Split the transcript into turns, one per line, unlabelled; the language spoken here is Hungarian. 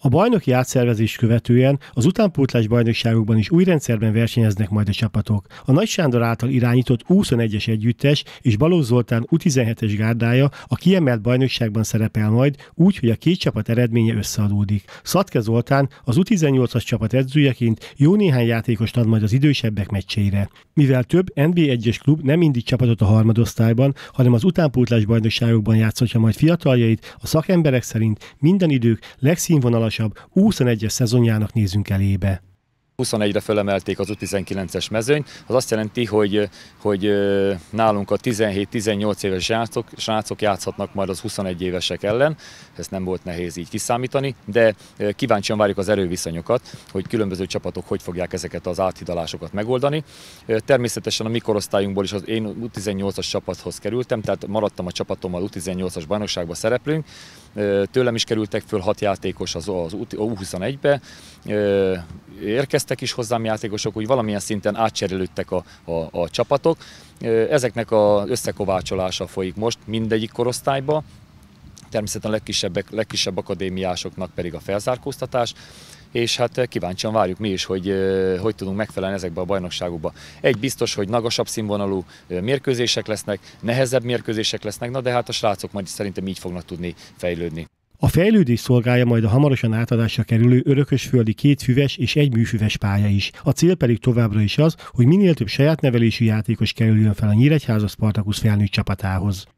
A bajnoki átszervezés követően az utánpótlás bajnokságokban is új rendszerben versenyeznek majd a csapatok. A Nagy Sándor által irányított 21 es együttes és Balogh Zoltán U17-es gárdája a kiemelt bajnokságban szerepel majd, úgy, hogy a két csapat eredménye összeadódik. Szatke Zoltán az U18-as csapat edzőjeként jó néhány játékost ad majd az idősebbek meccseire. Mivel több NB1-es klub nem indít csapatot a harmadosztályban, hanem az utánpótlás bajnokságokban játszhatja majd fiataljait, a szakemberek szerint minden idők legszínvonalabb alacsonyabb, 21-es szezonjának nézünk elébe.
21-re fölemelték az U19-es mezőny, az azt jelenti, hogy, hogy nálunk a 17-18 éves srácok, srácok játszhatnak majd az 21 évesek ellen, ezt nem volt nehéz így kiszámítani, de kíváncsian várjuk az erőviszonyokat, hogy különböző csapatok hogy fogják ezeket az áthidalásokat megoldani. Természetesen a mi korosztályunkból is az én U18-as csapathoz kerültem, tehát maradtam a csapatommal U18-as bajnokságba szereplünk, Tőlem is kerültek föl hat játékos az, U21-be, érkeztek is hozzám játékosok, úgy valamilyen szinten átcserélődtek a, a, a csapatok. Ezeknek az összekovácsolása folyik most mindegyik korosztályba, természetesen a legkisebbek, legkisebb akadémiásoknak pedig a felzárkóztatás és hát eh, kíváncsian várjuk mi is, hogy eh, hogy tudunk megfelelni ezekbe a bajnokságokba. Egy biztos, hogy magasabb színvonalú eh, mérkőzések lesznek, nehezebb mérkőzések lesznek, na de hát a srácok majd szerintem így fognak tudni fejlődni.
A fejlődés szolgálja majd a hamarosan átadásra kerülő örökösföldi füves és egy műfüves pálya is. A cél pedig továbbra is az, hogy minél több saját nevelésű játékos kerüljön fel a Nyíregyháza Spartakusz felnőtt csapatához.